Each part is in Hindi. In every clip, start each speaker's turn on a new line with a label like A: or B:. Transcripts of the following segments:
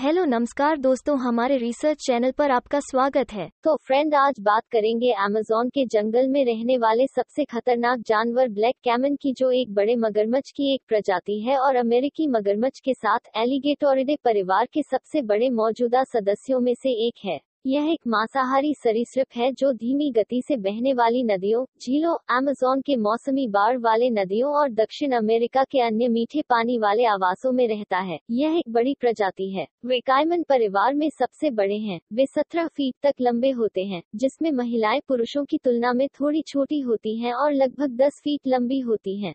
A: हेलो नमस्कार दोस्तों हमारे रिसर्च चैनल पर आपका स्वागत है तो फ्रेंड आज बात करेंगे अमेजोन के जंगल में रहने वाले सबसे खतरनाक जानवर ब्लैक कैमन की जो एक बड़े मगरमच्छ की एक प्रजाति है और अमेरिकी मगरमच्छ के साथ एलिगेटोरिडे परिवार के सबसे बड़े मौजूदा सदस्यों में से एक है यह एक मांसाहारी सरीसृप है जो धीमी गति से बहने वाली नदियों झीलों अमेजोन के मौसमी बाढ़ वाले नदियों और दक्षिण अमेरिका के अन्य मीठे पानी वाले आवासों में रहता है यह एक बड़ी प्रजाति है वे कायमन परिवार में सबसे बड़े हैं वे सत्रह फीट तक लंबे होते हैं जिसमें महिलाएं पुरुषों की तुलना में थोड़ी छोटी होती हैं और लगभग दस फीट लंबी होती हैं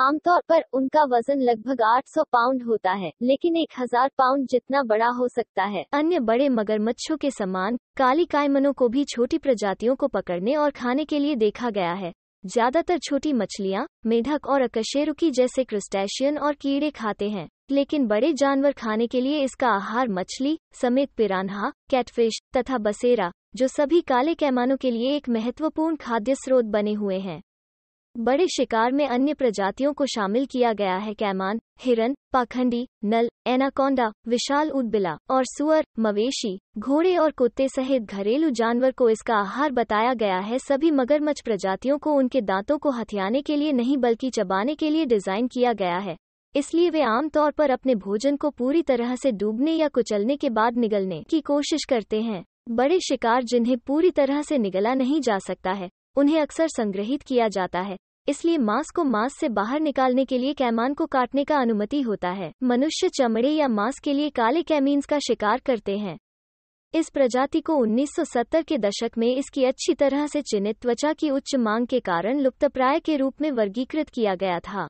A: आमतौर पर उनका वजन लगभग 800 पाउंड होता है लेकिन 1000 पाउंड जितना बड़ा हो सकता है अन्य बड़े मगरमच्छों के समान काली कायमनों को भी छोटी प्रजातियों को पकड़ने और खाने के लिए देखा गया है ज्यादातर छोटी मछलियाँ मेढक और अकशेरुकी जैसे क्रिस्टेशियन और कीड़े खाते हैं लेकिन बड़े जानवर खाने के लिए इसका आहार मछली समेत पिरान्हा कैटफिश तथा बसेरा जो सभी काले कैमानों के लिए एक महत्वपूर्ण खाद्य स्रोत बने हुए हैं बड़े शिकार में अन्य प्रजातियों को शामिल किया गया है कैमान हिरन पाखंडी नल एनाकोंडा विशाल उदबिला और सुअर मवेशी घोड़े और कुत्ते सहित घरेलू जानवर को इसका आहार बताया गया है सभी मगरमच्छ प्रजातियों को उनके दांतों को हथियाने के लिए नहीं बल्कि चबाने के लिए डिजाइन किया गया है इसलिए वे आमतौर पर अपने भोजन को पूरी तरह से डूबने या कुचलने के बाद निगलने की कोशिश करते हैं बड़े शिकार जिन्हें पूरी तरह से निगला नहीं जा सकता है उन्हें अक्सर संग्रहित किया जाता है इसलिए मांस को मांस से बाहर निकालने के लिए कैमान को काटने का अनुमति होता है मनुष्य चमड़े या मांस के लिए काले कैमीन्स का शिकार करते हैं इस प्रजाति को 1970 के दशक में इसकी अच्छी तरह से चिन्हित त्वचा की उच्च मांग के कारण लुप्तप्राय के रूप में वर्गीकृत किया गया था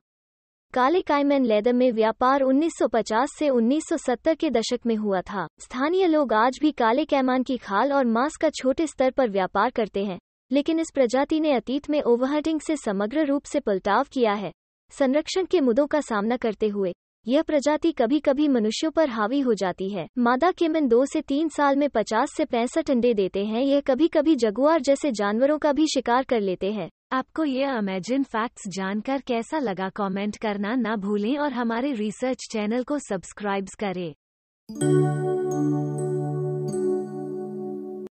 A: काले कायमैन लेदर में व्यापार 1950 से 1970 के दशक में हुआ था स्थानीय लोग आज भी काले कैमान की खाल और मांस का छोटे स्तर पर व्यापार करते हैं लेकिन इस प्रजाति ने अतीत में ओवरहटिंग से समग्र रूप से पलटाव किया है संरक्षण के मुद्दों का सामना करते हुए यह प्रजाति कभी कभी मनुष्यों पर हावी हो जाती है मादा केमन दो से तीन साल में पचास से पैंसठ अंडे देते हैं यह कभी कभी जगुआर जैसे जानवरों का भी शिकार कर लेते हैं आपको यह अमेजिन फैक्ट्स जानकर कैसा लगा कमेंट करना ना भूलें और हमारे रिसर्च चैनल को सब्सक्राइब करें